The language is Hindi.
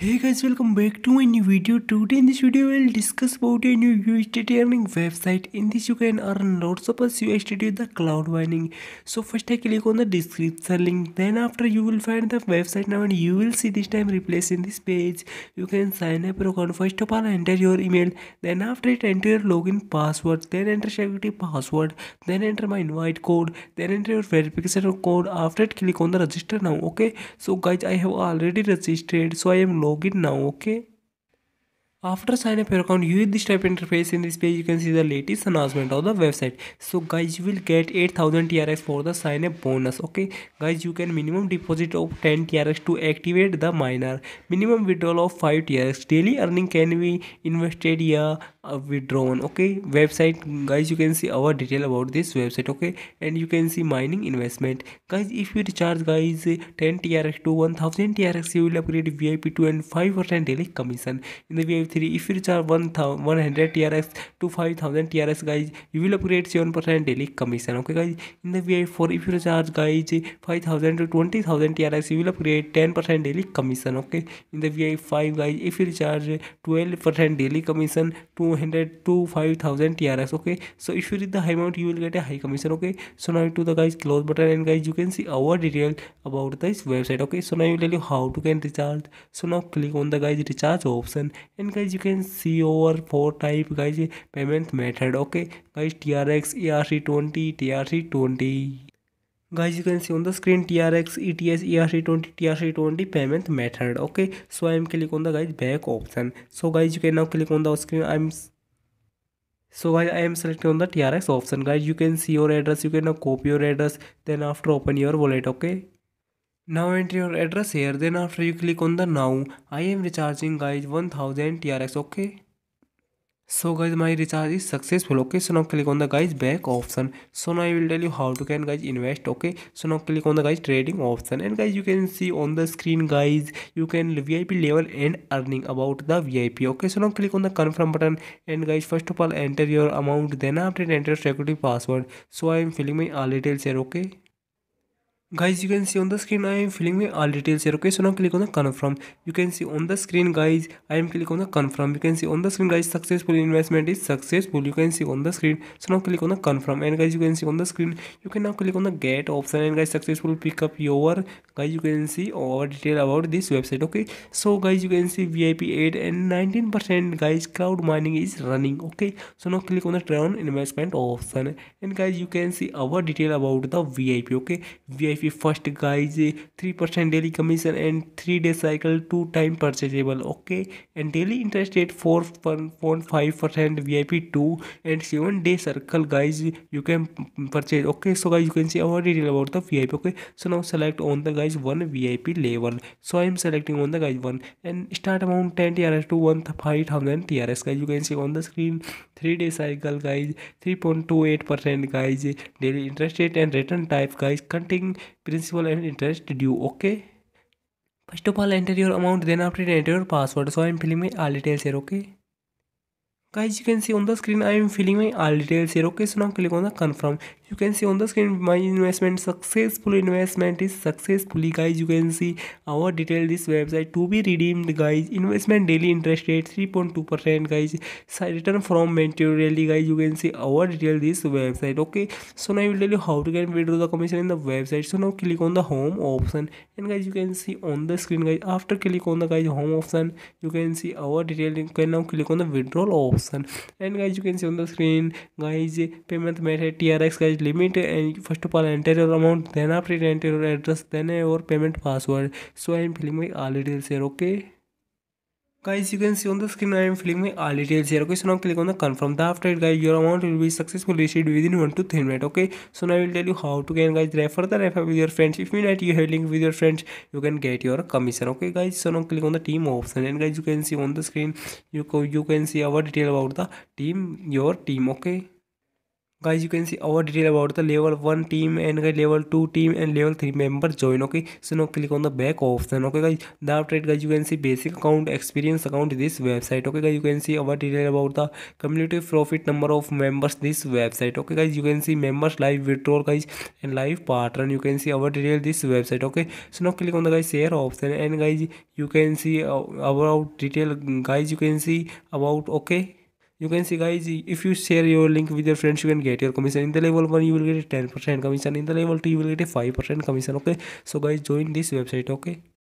Hey guys welcome back to my new video. Today in this video I will discuss about a new USDT earning website. In this you can earn lots of us USDT with the cloud mining. So first I click on the description link. Then after you will find the website now and you will see this time replace in this page. You can sign up your account. First of all enter your email. Then after it enter your login password. Then enter security password. Then enter my invite code. Then enter your verification code. After it click on the register now. Okay. So guys I have already registered. So I am in ना okay After sign up your account, you use this type interface. In this page, you can see the latest announcement of the website. So guys, you will get 8000 TRX for the sign up bonus. Okay, guys, you can minimum deposit of 10 TRX to activate the miner. Minimum withdrawal of 5 TRX. Daily earning can be invested yeah uh, withdrawn. Okay, website guys, you can see our detail about this website. Okay, and you can see mining investment. Guys, if you recharge guys 10 TRX to 1000 TRX, you will upgrade VIP to and 5% daily commission in the VIP three if you चार वन था one hundred T R S to five thousand T R S guys you will upgrade seven percent daily commission okay guys in the V I four if you charge guys five thousand to twenty thousand T R S you will upgrade ten percent daily commission okay in the V I five guys if you charge twelve percent daily commission two hundred to five thousand T R S okay so if you rid the high amount you will get a high commission okay so now to the guys close button and guys you can see our detail about this website okay so now you tell you how to can recharge so now click on the guys recharge option and guys you can see over four type guys payment method okay guys T R X A R C twenty T R C twenty guys you can see on the screen T R X E T S E R C twenty T R C twenty payment method okay so I am click on the guys back option so guys you can now click on the screen I am so guys I am selected on the T R X option guys you can see your address you can now copy your address then after open your wallet okay Now enter your address here then after you click on the now I am recharging guys 1000 TRX okay. So guys my recharge is successful okay so now click on the guys back option so now I will tell you how to can guys invest okay so now click on the guys trading option and guys you can see on the screen guys you can VIP level and earning about the VIP okay so now click on the confirm button and guys first of all enter your amount then after enter security password so I am filling my all details here okay guys you can see on the screen i am filling in all details here okay so now click on the confirm you can see on the screen guys i am click on the confirm you can see on the screen guys successful investment is successful you can see on the screen so now click on the confirm and guys you can see on the screen you can now click on the get option and guys successful pick up your guys you can see all detail about this website okay so guys you can see vip 8 and 19 percent guys crowd mining is running okay so now click on the turn investment option and guys you can see our detail about the vip okay vip एफई first guys three percent daily commission and three day cycle two time purchasable okay and daily interest rate four point five percent V I P two and seven day circle guys you can purchase okay so guys you can see our detail about the V I P okay so now select on the guys one V I P level so I am selecting on the guys one and start amount ten T R S to one five thousand T R S guys you can see on the screen three day cycle guys three point two eight percent guys daily interest rate and return type guys counting principal and interest due okay first of all enter your amount then after it enter your password so i am filling my all details here okay guys you can see on the screen i am filling my all details here okay so now click on the confirm you can see on the screen my investment successful investment is successfully guys you can see our detail this website to be redeemed guys investment daily interest rate three point two percent guys return from materially guys you can see our detail this website okay so now I will you how to can with the commission in the website so now click on the home option and guys you can see on the screen guys after click on the guys home option you can see our detail can now click on the withdrawal option and guys you can see on the screen guys payment method T R X guys as limit first of all enter your amount then फिर एंटेरियर एड्रेस देने और payment password so I am filling my all detail share okay guys you can see on the screen I am filling my all detail share okay so now click on the confirm the after it guide your amount will be successful received within one two three minute okay so now will tell you how to can guys refer the refer with your friends if you night you have link with your friends you can get your commission okay guys so now click on the team option and guys you can see on the screen you can see our detail about the team your team okay guys you can see our detail about the level one team and guy level two team and level three member join okay so no click on the back option okay guys the update guys you can see basic account experience account this website okay guys you can see our detail about the community profit number of members this website okay guys you can see members live withdrawal guys and live partner you can see our detail this website okay so no click on the guys share option and guys you can see about detail guys you can see about okay you can see guys if you share your link with your friends you can get your commission in the level 1 you will get a 10% commission in the level 2 you will get a 5% commission okay so guys join this website okay